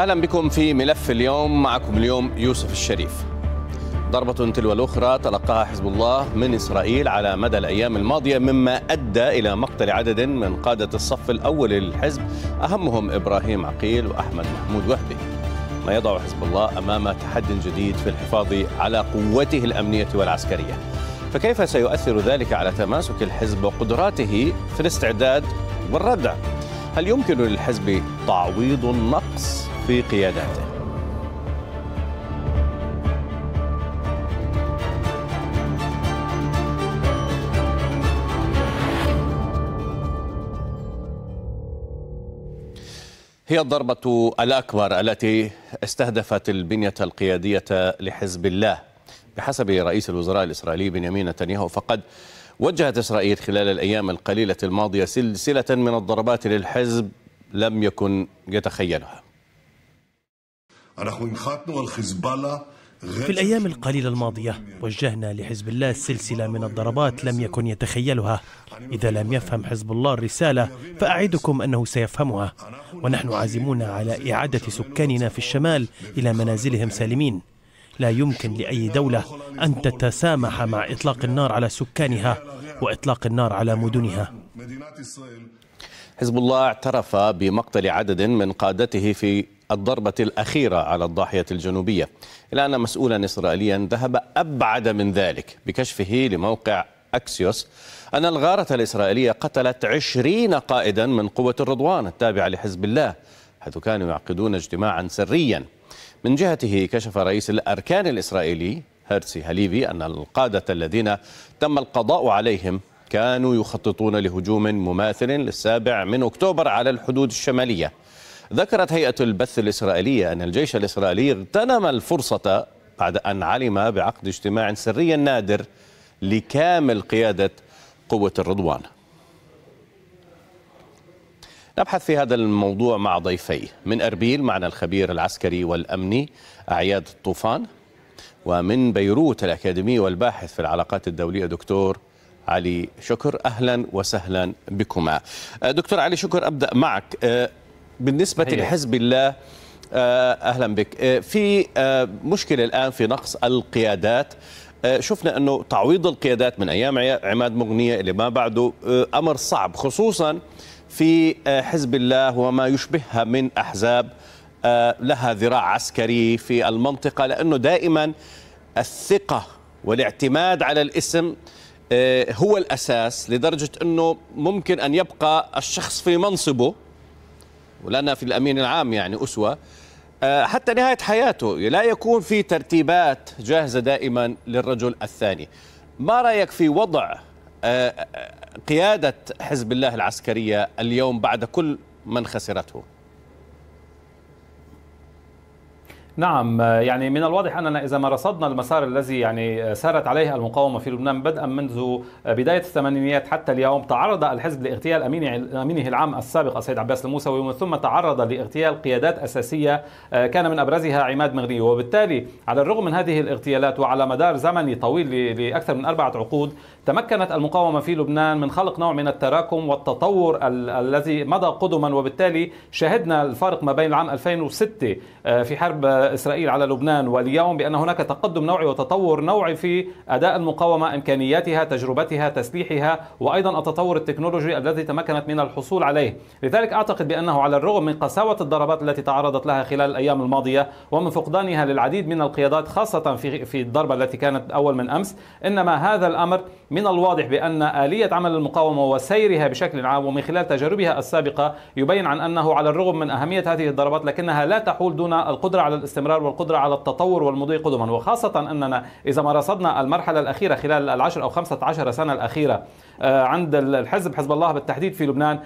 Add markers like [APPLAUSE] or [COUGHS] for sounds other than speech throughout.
اهلا بكم في ملف اليوم معكم اليوم يوسف الشريف ضربة تلو الأخرى تلقاها حزب الله من إسرائيل على مدى الأيام الماضية مما أدى إلى مقتل عدد من قادة الصف الأول للحزب أهمهم إبراهيم عقيل وأحمد محمود وهبي ما يضع حزب الله أمام تحد جديد في الحفاظ على قوته الأمنية والعسكرية فكيف سيؤثر ذلك على تماسك الحزب وقدراته في الاستعداد والردع؟ هل يمكن للحزب تعويض النقص في قياداته هي الضربة الأكبر التي استهدفت البنية القيادية لحزب الله بحسب رئيس الوزراء الإسرائيلي بنيامين نتنياهو فقد وجهت إسرائيل خلال الأيام القليلة الماضية سلسلة من الضربات للحزب لم يكن يتخيلها في الأيام القليلة الماضية وجهنا لحزب الله سلسلة من الضربات لم يكن يتخيلها إذا لم يفهم حزب الله الرسالة فأعدكم أنه سيفهمها ونحن عازمون على إعادة سكاننا في الشمال إلى منازلهم سالمين لا يمكن لأي دولة أن تتسامح مع إطلاق النار على سكانها وإطلاق النار على مدنها حزب الله اعترف بمقتل عدد من قادته في الضربة الأخيرة على الضاحية الجنوبية إلا أن مسؤولا إسرائيليا ذهب أبعد من ذلك بكشفه لموقع أكسيوس أن الغارة الإسرائيلية قتلت عشرين قائدا من قوة الرضوان التابعة لحزب الله حيث كانوا يعقدون اجتماعا سريا من جهته كشف رئيس الأركان الإسرائيلي هرسي هليفي أن القادة الذين تم القضاء عليهم كانوا يخططون لهجوم مماثل للسابع من أكتوبر على الحدود الشمالية ذكرت هيئة البث الإسرائيلية أن الجيش الإسرائيلي اغتنم الفرصة بعد أن علم بعقد اجتماع سري نادر لكامل قيادة قوة الرضوان نبحث في هذا الموضوع مع ضيفي من أربيل معنا الخبير العسكري والأمني أعياد الطوفان ومن بيروت الأكاديمي والباحث في العلاقات الدولية دكتور علي شكر أهلا وسهلا بكما دكتور علي شكر أبدأ معك بالنسبة هي. لحزب الله آه، أهلا بك آه، في آه، مشكلة الآن في نقص القيادات شفنا أنه تعويض القيادات من أيام عماد مغنية اللي ما بعده أمر صعب خصوصا في حزب الله وما يشبهها من أحزاب لها ذراع عسكري في المنطقة لأنه دائما الثقة والاعتماد على الاسم هو الأساس لدرجة أنه ممكن أن يبقى الشخص في منصبه ولنا في الأمين العام يعني أسوة آه، حتى نهاية حياته لا يكون في ترتيبات جاهزة دائما للرجل الثاني ما رأيك في وضع آه، آه، قيادة حزب الله العسكرية اليوم بعد كل من خسرته؟ نعم يعني من الواضح اننا اذا ما رصدنا المسار الذي يعني سارت عليه المقاومه في لبنان بدءا منذ بدايه الثمانينيات حتى اليوم تعرض الحزب لاغتيال امينه العام السابق السيد عباس الموسوي ومن ثم تعرض لاغتيال قيادات اساسيه آه، كان من ابرزها عماد مغني وبالتالي على الرغم من هذه الاغتيالات وعلى مدار زمني طويل لاكثر من اربعه عقود تمكنت المقاومه في لبنان من خلق نوع من التراكم والتطور الذي مضى قدما وبالتالي شهدنا الفارق ما بين العام 2006 آه، في حرب إسرائيل على لبنان واليوم بأن هناك تقدم نوعي وتطور نوعي في أداء المقاومة إمكانياتها تجربتها تسليحها وأيضا التطور التكنولوجي الذي تمكنت من الحصول عليه لذلك أعتقد بأنه على الرغم من قساوة الضربات التي تعرضت لها خلال الأيام الماضية ومن فقدانها للعديد من القيادات خاصة في في الضربة التي كانت أول من أمس إنما هذا الأمر من الواضح بأن آلية عمل المقاومة وسيرها بشكل عام ومن خلال تجاربها السابقة يبين عن أنه على الرغم من أهمية هذه الضربات لكنها لا تحول دون القدرة على الاستمرار والقدرة على التطور والمضي قدما وخاصة أننا إذا ما رصدنا المرحلة الأخيرة خلال العشر أو خمسة عشر سنة الأخيرة آه، عند الحزب حزب الله بالتحديد في لبنان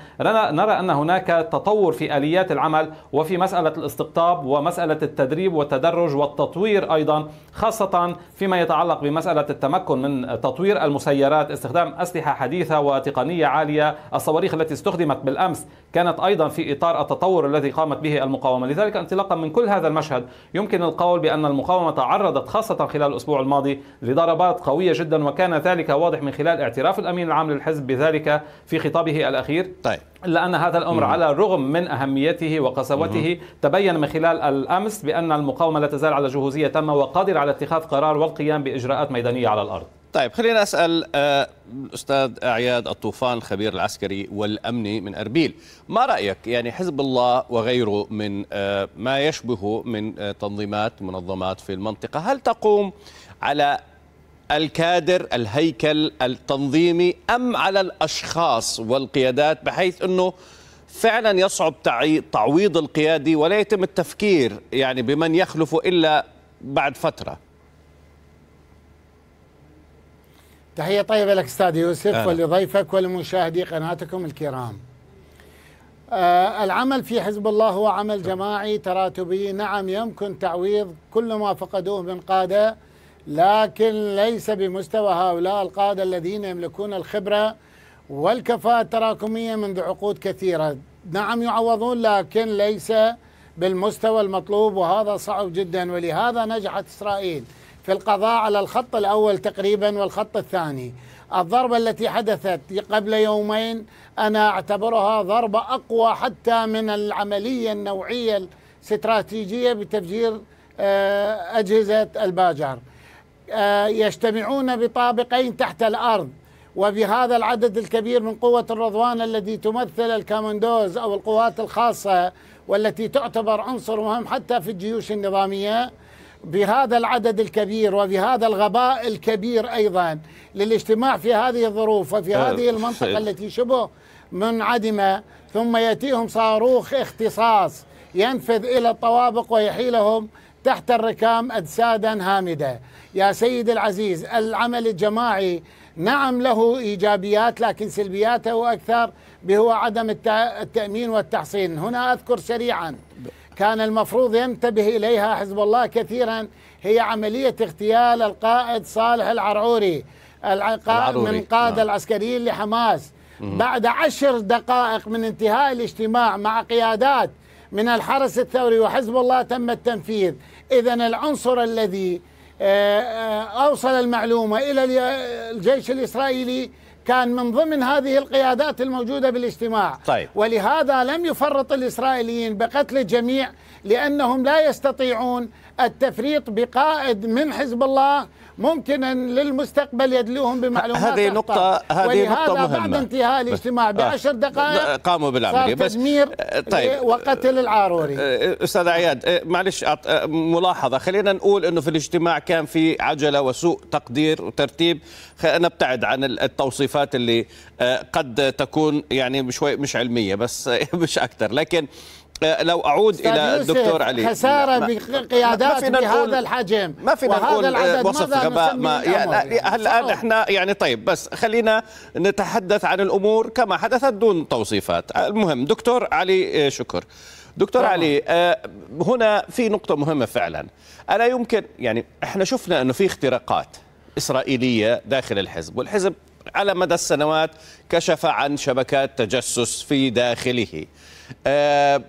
نرى أن هناك تطور في آليات العمل وفي مسألة الاستقطاب ومسألة التدريب والتدرج والتطوير أيضا خاصة فيما يتعلق بمسألة التمكن من تطوير المسيرات استخدام أسلحة حديثة وتقنية عالية الصواريخ التي استخدمت بالأمس كانت أيضا في إطار التطور الذي قامت به المقاومة لذلك انطلاقا من كل هذا المشهد يمكن القول بأن المقاومة تعرضت خاصة خلال الأسبوع الماضي لضربات قوية جدا وكان ذلك واضح من خلال اعتراف الأمين العام للحزب بذلك في خطابه الأخير طيب. إلا أن هذا الأمر مم. على الرغم من أهميته وقسوته مم. تبين من خلال الأمس بأن المقاومة لا تزال على جهوزية تامة وقادرة على اتخاذ قرار والقيام بإجراءات ميدانية على الأرض طيب خلينا اسال آه، الاستاذ اعياد الطوفان الخبير العسكري والامني من اربيل، ما رايك يعني حزب الله وغيره من آه، ما يشبهه من آه، تنظيمات منظمات في المنطقه، هل تقوم على الكادر الهيكل التنظيمي ام على الاشخاص والقيادات بحيث انه فعلا يصعب تعويض القيادي ولا يتم التفكير يعني بمن يخلفه الا بعد فتره؟ تحية طيبة لك استاذ يوسف أهلا. ولضيفك ولمشاهدي قناتكم الكرام. آه العمل في حزب الله هو عمل جماعي تراتبي، نعم يمكن تعويض كل ما فقدوه من قادة لكن ليس بمستوى هؤلاء القادة الذين يملكون الخبرة والكفاءة التراكمية منذ عقود كثيرة. نعم يعوضون لكن ليس بالمستوى المطلوب وهذا صعب جدا ولهذا نجحت اسرائيل. في القضاء على الخط الأول تقريبا والخط الثاني الضربة التي حدثت قبل يومين أنا أعتبرها ضربة أقوى حتى من العملية النوعية الاستراتيجية بتفجير آه، أجهزة الباجر آه، يجتمعون بطابقين تحت الأرض وبهذا العدد الكبير من قوة الرضوان الذي تمثل الكامندوز أو القوات الخاصة والتي تعتبر عنصر مهم حتى في الجيوش النظامية بهذا العدد الكبير وبهذا الغباء الكبير أيضا للاجتماع في هذه الظروف وفي آه، هذه المنطقة التي شبه منعدمة ثم يأتيهم صاروخ اختصاص ينفذ إلى الطوابق ويحيلهم تحت الركام أجسادا هامدة يا سيد العزيز العمل الجماعي نعم له إيجابيات لكن سلبياته أكثر بهو عدم التأمين والتحصين هنا أذكر سريعا كان المفروض ينتبه إليها حزب الله كثيرا هي عملية اغتيال القائد صالح العرعوري العرعوري من قادة نعم. العسكريين لحماس بعد عشر دقائق من انتهاء الاجتماع مع قيادات من الحرس الثوري وحزب الله تم التنفيذ إذا العنصر الذي آه، آه، أوصل المعلومة إلى الجيش الإسرائيلي كان من ضمن هذه القيادات الموجودة بالاجتماع طيب. ولهذا لم يفرط الإسرائيليين بقتل الجميع لأنهم لا يستطيعون التفريط بقائد من حزب الله ممكن للمستقبل يدلوهم بمعلومات هذه نقطة هذه نقطة مهمة بعد انتهاء آه. الاجتماع بعشر آه. دقائق قاموا بالعملية بس آه، تدمير طيب وقتل العاروري أستاذ عياد معلش ملاحظة خلينا نقول أنه في الاجتماع كان في عجلة وسوء تقدير وترتيب نبتعد عن التوصيفات اللي قد تكون يعني شوي مش علمية بس مش أكثر لكن آه، لو اعود الى الدكتور علي خساره بقيادات بهذا الحجم ما فينا نقول وصف آه، غباء ما يعني الان احنا يعني طيب بس خلينا نتحدث عن الامور كما حدثت دون توصيفات المهم دكتور علي آه، شكر دكتور طبعا. علي هنا في نقطة مهمة فعلا ألا يمكن يعني احنا شفنا أنه في اختراقات إسرائيلية داخل الحزب والحزب على مدى السنوات كشف عن شبكات تجسس في داخله آه،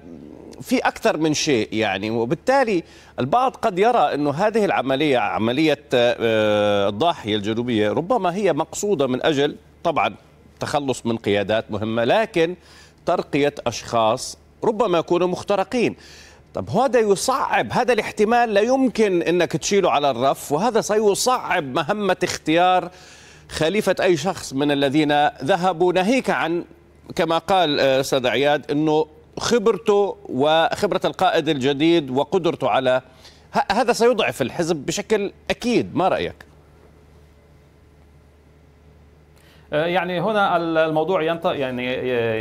في أكثر من شيء يعني وبالتالي البعض قد يرى أنه هذه العملية عملية آه، آه، الضاحية الجنوبية ربما هي مقصودة من أجل طبعا تخلص من قيادات مهمة لكن ترقية أشخاص ربما يكونوا مخترقين طب هذا يصعب هذا الاحتمال لا يمكن انك تشيله على الرف وهذا سيصعب مهمه اختيار خليفه اي شخص من الذين ذهبوا ناهيك عن كما قال آه، استاذ عياد انه خبرته وخبره القائد الجديد وقدرته على هذا سيضعف الحزب بشكل اكيد ما رايك؟ آه، يعني هنا الموضوع ينطبق يعني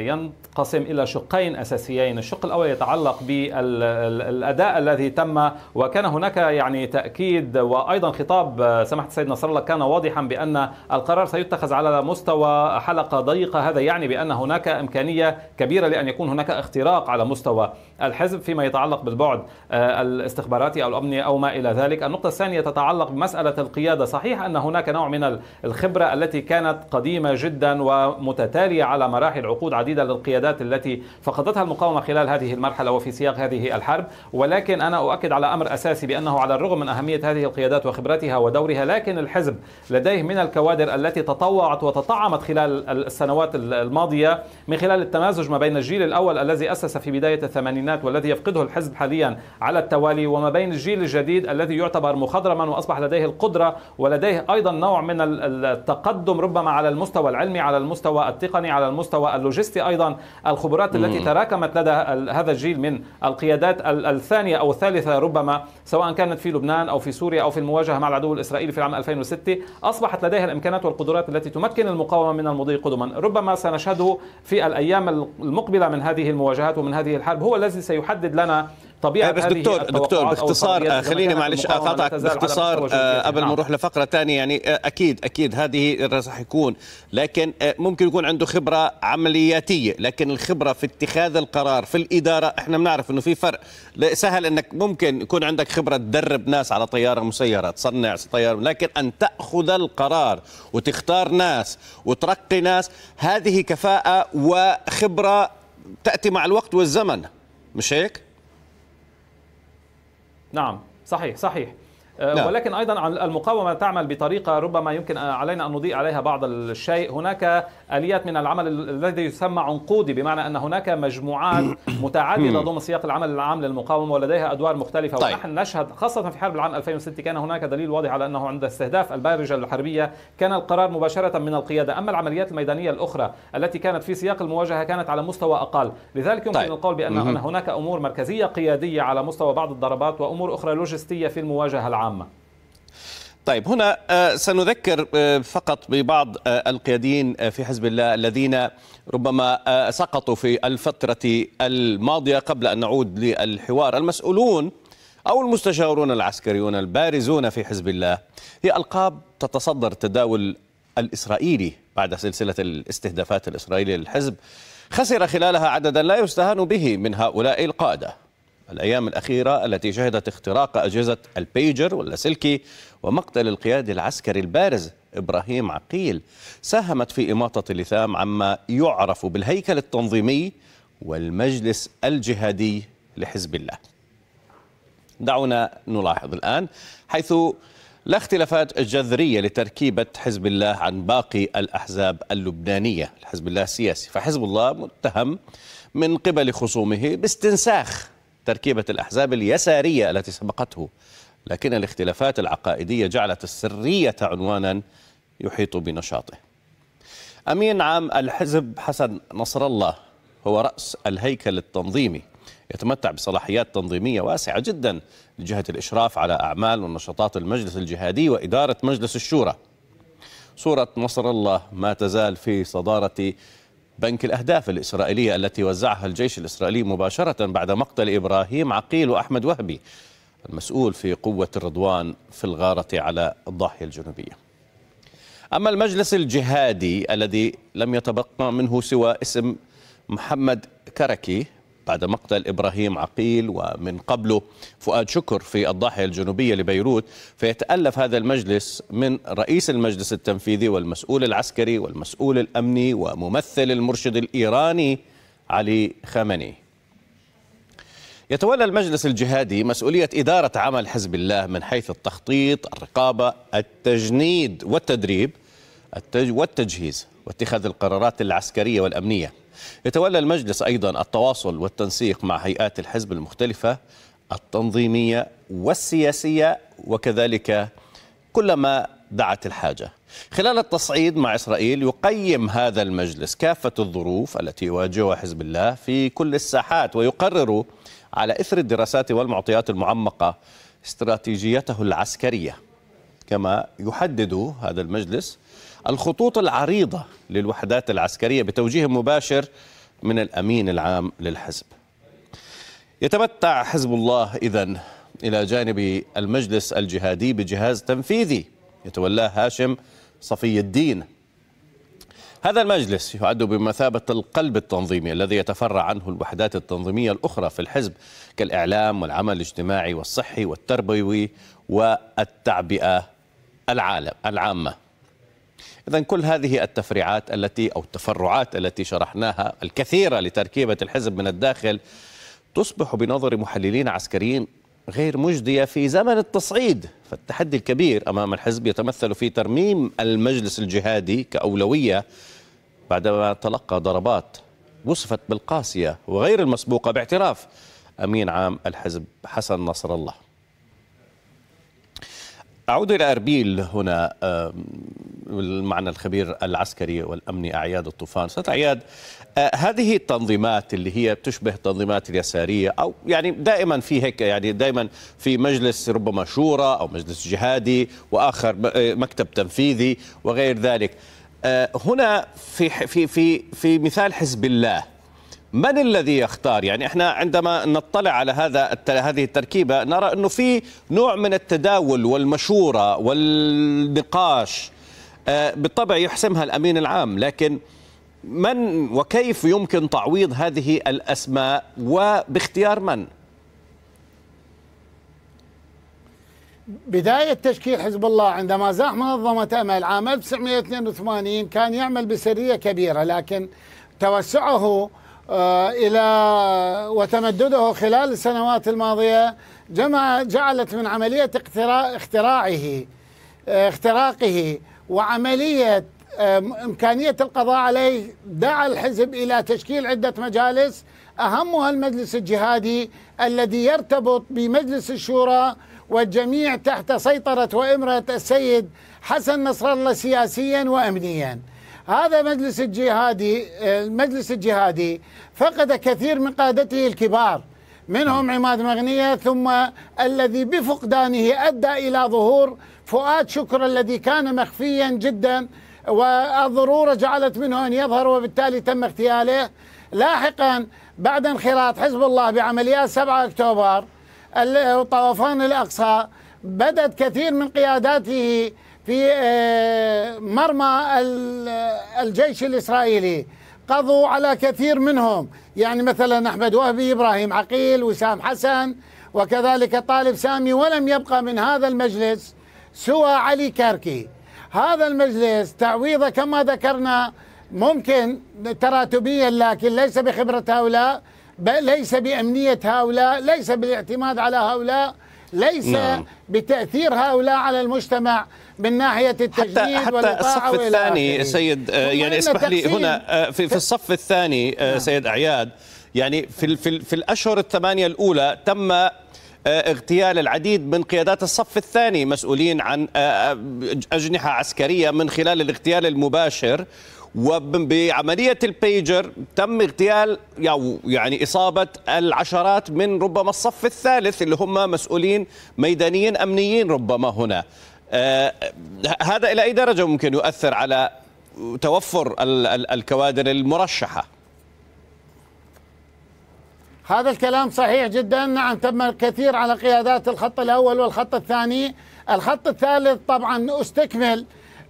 ينطبق قسم إلى شقين أساسيين الشق الأول يتعلق بالأداء الذي تم وكان هناك يعني تأكيد وأيضا خطاب سماحة السيد نصر الله كان واضحا بأن القرار سيتخذ على مستوى حلقة ضيقة هذا يعني بأن هناك إمكانية كبيرة لأن يكون هناك اختراق على مستوى الحزب فيما يتعلق بالبعد آه، الاستخباراتي أو الأمني أو ما إلى ذلك النقطة الثانية تتعلق بمسألة القيادة صحيح أن هناك نوع من الخبرة التي كانت قديمة جدا ومتتالية على مراحل عقود عديدة للقيادة القيادات التي فقدتها المقاومة خلال هذه المرحلة وفي سياق هذه الحرب ولكن أنا أؤكد على أمر أساسي بأنه على الرغم من أهمية هذه القيادات وخبرتها ودورها لكن الحزب لديه من الكوادر التي تطوعت وتطعمت خلال السنوات الماضية من خلال التمازج ما بين الجيل الأول الذي أسس في بداية الثمانينات والذي يفقده الحزب حاليا على التوالي وما بين الجيل الجديد الذي يعتبر مخضرما وأصبح لديه القدرة ولديه أيضا نوع من التقدم ربما على المستوى العلمي على المستوى التقني على المستوى اللوجستي أيضا الخبرات التي تراكمت لدى هذا الجيل من القيادات الثانية أو الثالثة ربما سواء كانت في لبنان أو في سوريا أو في المواجهة مع العدو الإسرائيلي في العام 2006 أصبحت لديها الإمكانات والقدرات التي تمكن المقاومة من المضي قدما ربما سنشهده في الأيام المقبلة من هذه المواجهات ومن هذه الحرب هو الذي سيحدد لنا طبيعه آه، دكتور دكتور باختصار آه، خليني معلش اقاطعك باختصار آه، قبل ما نعم. نروح لفقره ثانيه يعني اكيد اكيد هذه راح يكون لكن ممكن يكون عنده خبره عملياتيه لكن الخبره في اتخاذ القرار في الاداره احنا بنعرف انه في فرق سهل انك ممكن يكون عندك خبره تدرب ناس على طياره مسيره تصنع طياره لكن ان تاخذ القرار وتختار ناس وترقي ناس هذه كفاءه وخبره تاتي مع الوقت والزمن مش هيك؟ نعم صحيح صحيح آه، نعم. ولكن ايضا المقاومه تعمل بطريقه ربما يمكن علينا ان نضيء عليها بعض الشيء هناك اليات من العمل الذي يسمى عنقودي بمعنى ان هناك مجموعات [COUGHS] متعدده ضمن سياق العمل العام للمقاومه ولديها ادوار مختلفه طيب. ونحن نشهد خاصه في حرب العام 2006 كان هناك دليل واضح على انه عند استهداف البارجه الحربيه كان القرار مباشره من القياده اما العمليات الميدانيه الاخرى التي كانت في سياق المواجهه كانت على مستوى اقل لذلك يمكن طيب. القول بان هناك امور مركزيه قياديه على مستوى بعض الضربات وامور اخرى لوجستيه في المواجهه العامه عامة طيب هنا آه، سنذكر آه، فقط ببعض آه، القياديين في حزب الله الذين ربما سقطوا في الفترة الماضية قبل أن نعود للحوار المسؤولون أو المستشارون العسكريون البارزون في حزب الله هي ألقاب تتصدر التداول الإسرائيلي بعد سلسلة الاستهدافات الإسرائيلية للحزب خسر خلالها عددا لا يستهان به من هؤلاء القادة الأيام الأخيرة التي شهدت اختراق أجهزة البيجر واللاسلكي ومقتل القيادي العسكري البارز إبراهيم عقيل ساهمت في إماطة اللثام عما يعرف بالهيكل التنظيمي والمجلس الجهادي لحزب الله دعونا نلاحظ الآن حيث لا اختلافات جذرية لتركيبة حزب الله عن باقي الأحزاب اللبنانية الحزب الله السياسي فحزب الله متهم من قبل خصومه باستنساخ تركيبة الأحزاب اليسارية التي سبقته لكن الاختلافات العقائدية جعلت السرية عنوانا يحيط بنشاطه أمين عام الحزب حسن نصر الله هو رأس الهيكل التنظيمي يتمتع بصلاحيات تنظيمية واسعة جدا لجهة الإشراف على أعمال ونشاطات المجلس الجهادي وإدارة مجلس الشورى صورة نصر الله ما تزال في صدارة بنك الأهداف الإسرائيلية التي وزعها الجيش الإسرائيلي مباشرة بعد مقتل إبراهيم عقيل وأحمد وهبي المسؤول في قوة الرضوان في الغارة على الضاحية الجنوبية أما المجلس الجهادي الذي لم يتبقى منه سوى اسم محمد كركي بعد مقتل إبراهيم عقيل ومن قبله فؤاد شكر في الضاحية الجنوبية لبيروت فيتألف هذا المجلس من رئيس المجلس التنفيذي والمسؤول العسكري والمسؤول الأمني وممثل المرشد الإيراني علي خامني يتولى المجلس الجهادي مسؤولية إدارة عمل حزب الله من حيث التخطيط، الرقابة، التجنيد والتدريب والتجهيز واتخاذ القرارات العسكرية والأمنية يتولى المجلس أيضا التواصل والتنسيق مع هيئات الحزب المختلفة التنظيمية والسياسية وكذلك كلما دعت الحاجة خلال التصعيد مع إسرائيل يقيم هذا المجلس كافة الظروف التي يواجهها حزب الله في كل الساحات ويقرر على إثر الدراسات والمعطيات المعمقة استراتيجيته العسكرية كما يحدد هذا المجلس الخطوط العريضة للوحدات العسكرية بتوجيه مباشر من الأمين العام للحزب يتمتع حزب الله إذا إلى جانب المجلس الجهادي بجهاز تنفيذي يتولاه هاشم صفي الدين هذا المجلس يعد بمثابة القلب التنظيمي الذي يتفرع عنه الوحدات التنظيمية الأخرى في الحزب كالإعلام والعمل الاجتماعي والصحي والتربوي والتعبئة العالم العامة إذا كل هذه التفريعات التي أو التفرعات التي شرحناها الكثيرة لتركيبة الحزب من الداخل تصبح بنظر محللين عسكريين غير مجدية في زمن التصعيد فالتحدي الكبير أمام الحزب يتمثل في ترميم المجلس الجهادي كأولوية بعدما تلقى ضربات وصفت بالقاسية وغير المسبوقة باعتراف أمين عام الحزب حسن نصر الله أعود إلى أربيل هنا معنا الخبير العسكري والأمني أعياد الطوفان أستاذ أعياد آه، هذه التنظيمات اللي هي تشبه التنظيمات اليسارية أو يعني دائما في هيك يعني دائما في مجلس ربما شورى أو مجلس جهادي وآخر آه، مكتب تنفيذي وغير ذلك آه، هنا في في في في مثال حزب الله من الذي يختار يعني احنا عندما نطلع على هذا هذه التركيبه نرى انه في نوع من التداول والمشوره والنقاش آه، بالطبع يحسمها الامين العام لكن من وكيف يمكن تعويض هذه الاسماء وباختيار من؟ بداية تشكيل حزب الله عندما زاح منظمة أمل عام 1982 كان يعمل بسرية كبيرة لكن توسعه آه، إلى وتمدده خلال السنوات الماضية جمع جعلت من عملية اختراعه آه، اختراقه وعملية إمكانية القضاء عليه دعا الحزب إلى تشكيل عدة مجالس أهمها المجلس الجهادي الذي يرتبط بمجلس الشورى والجميع تحت سيطرة وإمرة السيد حسن نصر الله سياسيا وأمنيا هذا مجلس الجهادي آه، المجلس الجهادي فقد كثير من قادته الكبار منهم عماد مغنية ثم الذي بفقدانه أدى إلى ظهور فؤاد شكر الذي كان مخفيا جدا والضرورة جعلت منه أن يظهر وبالتالي تم اغتياله لاحقا بعد انخراط حزب الله بعمليات 7 أكتوبر طوفان الأقصى بدت كثير من قياداته في آه، مرمى الجيش الإسرائيلي قضوا على كثير منهم يعني مثلا أحمد وهبي إبراهيم عقيل وسام حسن وكذلك طالب سامي ولم يبقى من هذا المجلس سوى علي كاركي هذا المجلس تعويضه كما ذكرنا ممكن تراتبيا لكن ليس بخبرة هؤلاء ليس بأمنية هؤلاء ليس بالاعتماد على هؤلاء ليس نعم. بتأثير هؤلاء على المجتمع من ناحية التجديد حتى, حتى آه، يعني آه، الصف الثاني سيد يعني اسمح لي هنا في, في الصف الثاني نعم. سيد أعياد يعني في, في, في الأشهر الثمانية الأولى تم آه، اغتيال العديد من قيادات الصف الثاني مسؤولين عن آه، آه، أجنحة عسكرية من خلال الاغتيال المباشر وبعملية البيجر تم اغتيال يعني إصابة العشرات من ربما الصف الثالث اللي هم مسؤولين ميدانيين أمنيين ربما هنا هذا إلى أي درجة ممكن يؤثر على توفر الكوادر المرشحة هذا الكلام صحيح جدا نعم تم الكثير على قيادات الخط الأول والخط الثاني الخط الثالث طبعا استكمل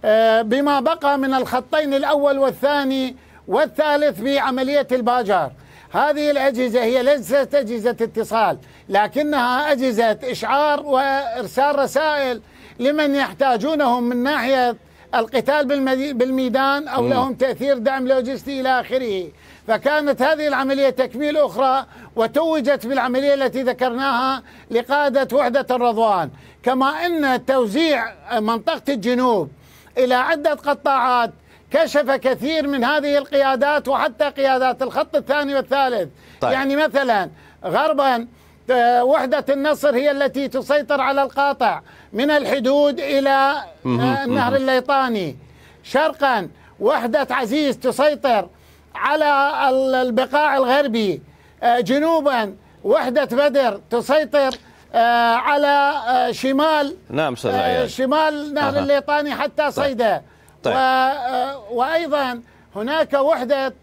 آه، بما بقى من الخطين الأول والثاني والثالث في عملية الباجار هذه الأجهزة هي ليست أجهزة اتصال لكنها أجهزة إشعار وإرسال رسائل لمن يحتاجونهم من ناحية القتال بالميدان أو لهم تأثير دعم لوجستي إلى آخره فكانت هذه العملية تكميل أخرى وتوجت بالعملية التي ذكرناها لقادة وحدة الرضوان كما أن توزيع منطقة الجنوب إلى عدة قطاعات كشف كثير من هذه القيادات وحتى قيادات الخط الثاني والثالث طيب. يعني مثلا غربا آه، وحدة النصر هي التي تسيطر على القاطع من الحدود إلى آه، النهر الليطاني شرقا وحدة عزيز تسيطر على البقاع الغربي آه، جنوبا وحدة بدر تسيطر آه، على آه، شمال نعم شمال نهر الليطاني حتى طيب. صيدا طيب. وأيضا هناك وحدة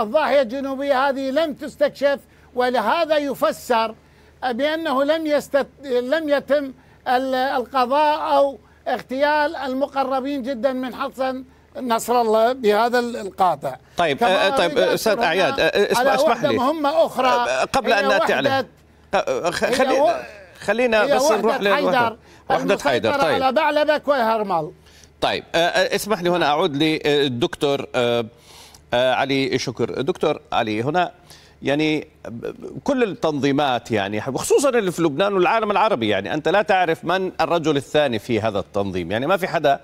الضاحية الجنوبية هذه لم تستكشف ولهذا يفسر بأنه لم يستت... لم يتم القضاء أو اغتيال المقربين جدا من حصن نصر الله بهذا القاطع طيب آه، طيب استاذ آه، اعياد آه، اسمع اسمح لي مهمه اخرى قبل ان تعلن خلي خلينا بس نروح للوحده وحده حيدر طيب على بعلبك وهرمل طيب اسمح لي هنا اعود للدكتور علي شكر دكتور علي هنا يعني كل التنظيمات يعني وخصوصا اللي في لبنان والعالم العربي يعني انت لا تعرف من الرجل الثاني في هذا التنظيم يعني ما في حدا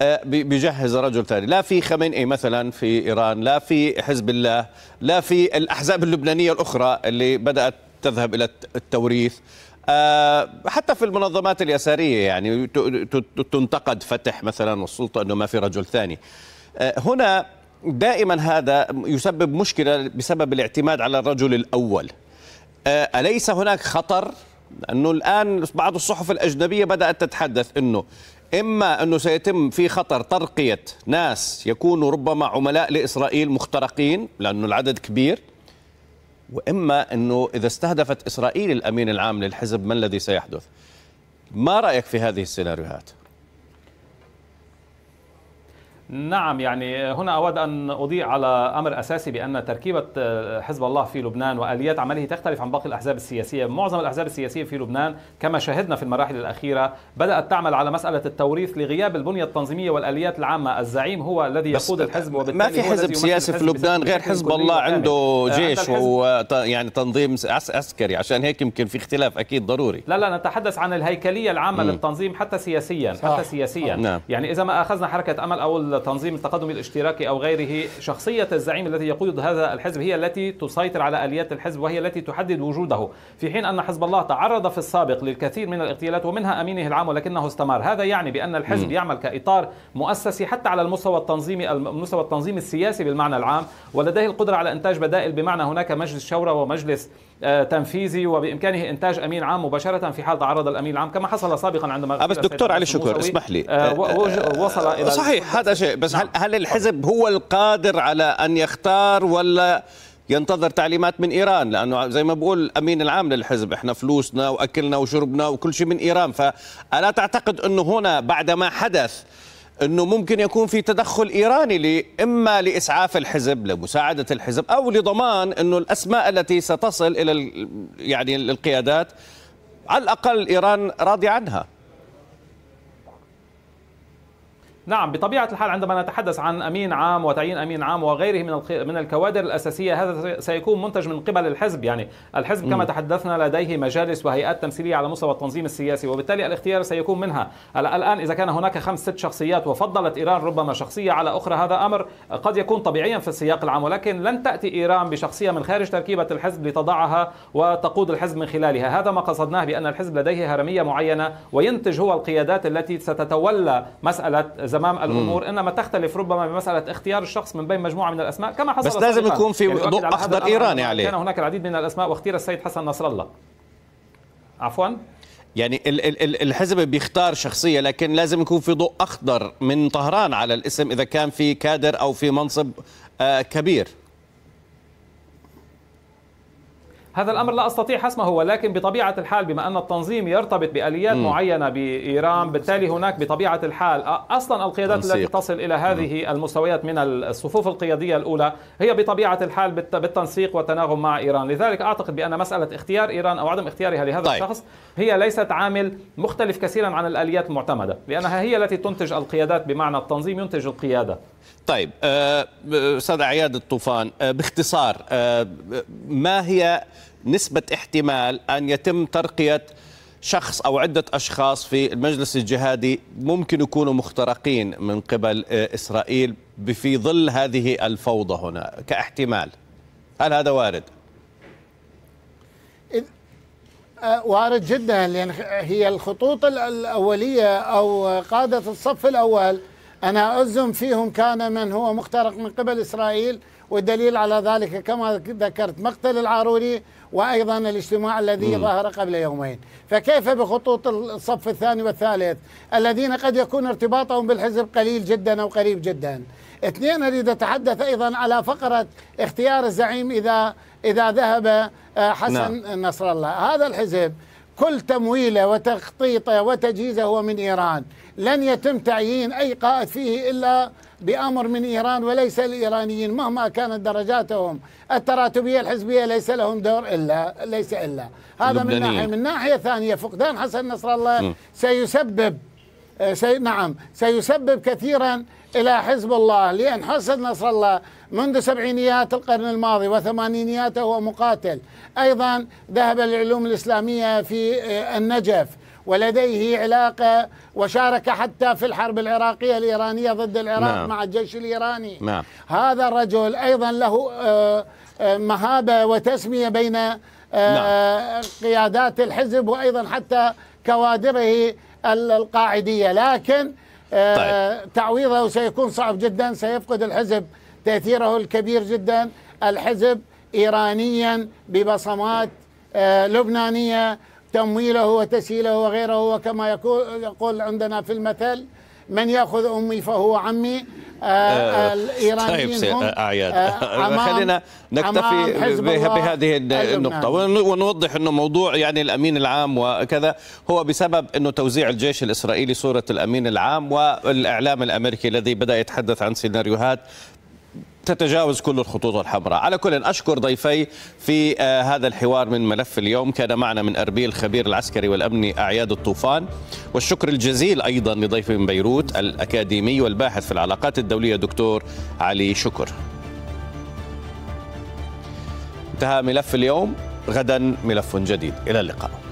آه، بيجهز رجل ثاني لا في خمينئي مثلا في إيران لا في حزب الله لا في الأحزاب اللبنانية الأخرى اللي بدأت تذهب إلى التوريث آه، حتى في المنظمات اليسارية يعني تنتقد فتح مثلا والسلطة أنه ما في رجل ثاني آه، هنا دائما هذا يسبب مشكلة بسبب الاعتماد على الرجل الأول أليس هناك خطر أنه الآن بعض الصحف الأجنبية بدأت تتحدث أنه إما أنه سيتم في خطر ترقية ناس يكونوا ربما عملاء لإسرائيل مخترقين لأنه العدد كبير وإما أنه إذا استهدفت إسرائيل الأمين العام للحزب ما الذي سيحدث ما رأيك في هذه السيناريوهات؟ نعم يعني هنا أود أن أضيء على أمر أساسي بأن تركيبة آه، حزب الله في لبنان وآليات عمله تختلف عن باقي الأحزاب السياسية معظم الأحزاب السياسية في لبنان كما شاهدنا في المراحل الأخيرة بدأت تعمل على مسألة التوريث لغياب البنية التنظيمية والآليات العامة الزعيم هو الذي يقود الحزب وبالتالي ما في حزب سياسي في لبنان غير حزب الله عنده آه، جيش ويعني تنظيم عسكري عشان هيك يمكن في اختلاف أكيد ضروري لا لا نتحدث عن الهيكلية العامة م. للتنظيم حتى سياسيا صح. حتى سياسيا نعم. يعني إذا ما أخذنا حركة أمل أو تنظيم التقدم الاشتراكي أو غيره شخصية الزعيم التي يقود هذا الحزب هي التي تسيطر على آليات الحزب وهي التي تحدد وجوده في حين أن حزب الله تعرض في السابق للكثير من الاغتيالات ومنها أمينه العام ولكنه استمر هذا يعني بأن الحزب م. يعمل كإطار مؤسسي حتى على المستوى التنظيمي المستوى التنظيمي السياسي بالمعنى العام ولديه القدرة على إنتاج بدائل بمعنى هناك مجلس شورى ومجلس آه، تنفيذي وبامكانه انتاج امين عام مباشره في حال تعرض الامين العام كما حصل سابقا عندما بس دكتور علي شكر اسمح لي آه، آه، وصل الى صحيح هذا شيء بس نعم. هل الحزب هو القادر على ان يختار ولا ينتظر تعليمات من ايران لانه زي ما بقول الامين العام للحزب احنا فلوسنا واكلنا وشربنا وكل شيء من ايران فالا تعتقد انه هنا بعد ما حدث انه ممكن يكون في تدخل ايراني اما لاسعاف الحزب لمساعده الحزب او لضمان انه الاسماء التي ستصل الى يعني القيادات على الاقل ايران راضي عنها نعم بطبيعة الحال عندما نتحدث عن أمين عام وتعيين أمين عام وغيره من من الكوادر الأساسية هذا سيكون منتج من قبل الحزب يعني الحزب كما تحدثنا لديه مجالس وهيئات تمثيلية على مستوى التنظيم السياسي وبالتالي الاختيار سيكون منها الآن إذا كان هناك خمس ست شخصيات وفضلت إيران ربما شخصية على أخرى هذا أمر قد يكون طبيعيا في السياق العام ولكن لن تأتي إيران بشخصية من خارج تركيبة الحزب لتضعها وتقود الحزب من خلالها هذا ما قصدناه بأن الحزب لديه هرمية معينة وينتج هو القيادات التي ستتولى مسألة زمام الامور انما تختلف ربما بمساله اختيار الشخص من بين مجموعه من الاسماء كما حصل بس لازم يكون في يعني ضوء اخضر ايراني عليه كان هناك العديد من الاسماء واختير السيد حسن نصر الله عفوا يعني الحزب بيختار شخصية لكن لازم يكون في ضوء أخضر من طهران على الاسم إذا كان في كادر أو في منصب آه، كبير هذا الأمر لا أستطيع حسمه ولكن بطبيعة الحال بما أن التنظيم يرتبط بآليات م. معينة بإيران بالتالي هناك بطبيعة الحال أصلا القيادات التي تصل إلى هذه م. المستويات من الصفوف القيادية الأولى هي بطبيعة الحال بالتنسيق والتناغم مع إيران لذلك أعتقد بأن مسألة اختيار إيران أو عدم اختيارها لهذا طيب. الشخص هي ليست عامل مختلف كثيرا عن الآليات المعتمدة لأنها هي التي تنتج القيادات بمعنى التنظيم ينتج القيادة طيب آه، آه، استاذ عياد الطوفان آه، باختصار ما هي نسبه احتمال ان يتم ترقيه شخص او عده اشخاص في المجلس الجهادي ممكن يكونوا مخترقين من قبل اسرائيل في ظل هذه الفوضى هنا كاحتمال هل هذا وارد؟ وارد جدا لان هي الخطوط الاوليه او قاده الصف الاول أنا أزم فيهم كان من هو مخترق من قبل إسرائيل والدليل على ذلك كما ذكرت مقتل العاروري وأيضا الاجتماع الذي م. ظهر قبل يومين فكيف بخطوط الصف الثاني والثالث الذين قد يكون ارتباطهم بالحزب قليل جدا أو قريب جدا اثنين أريد أتحدث أيضا على فقرة اختيار الزعيم إذا إذا ذهب آه، حسن نعم. نصر الله هذا الحزب كل تمويله وتخطيطه وتجهيزه هو من إيران لن يتم تعيين أي قائد فيه إلا بأمر من إيران وليس الإيرانيين مهما كانت درجاتهم التراتبية الحزبية ليس لهم دور إلا ليس إلا هذا لبنانية. من ناحية من ناحية ثانية فقدان حسن نصر الله م. سيسبب آه، سي نعم سيسبب كثيرا إلى حزب الله لأن حسن نصر الله منذ سبعينيات القرن الماضي وثمانينياته هو مقاتل أيضا ذهب للعلوم الإسلامية في آه، النجف ولديه علاقة وشارك حتى في الحرب العراقية الإيرانية ضد العراق نعم. مع الجيش الإيراني نعم. هذا الرجل أيضا له آه، مهابة وتسمية بين نعم. قيادات الحزب وأيضا حتى كوادره القاعدية لكن آه، طيب. تعويضه سيكون صعب جدا سيفقد الحزب تأثيره الكبير جدا الحزب إيرانيا ببصمات آه، لبنانية تمويله وتسهيله وغيره وكما يقول عندنا في المثل من يأخذ أمي فهو عمي آه، آه، الايرانيين طيب اعياد آه، خلينا نكتفي بهذه النقطه ونوضح انه موضوع يعني الامين العام وكذا هو بسبب انه توزيع الجيش الاسرائيلي صوره الامين العام والاعلام الامريكي الذي بدا يتحدث عن سيناريوهات تتجاوز كل الخطوط الحمراء على كل أشكر ضيفي في آه، هذا الحوار من ملف اليوم كان معنا من أربيل الخبير العسكري والأمني أعياد الطوفان والشكر الجزيل أيضا لضيفي من بيروت الأكاديمي والباحث في العلاقات الدولية دكتور علي شكر انتهى ملف اليوم غدا ملف جديد إلى اللقاء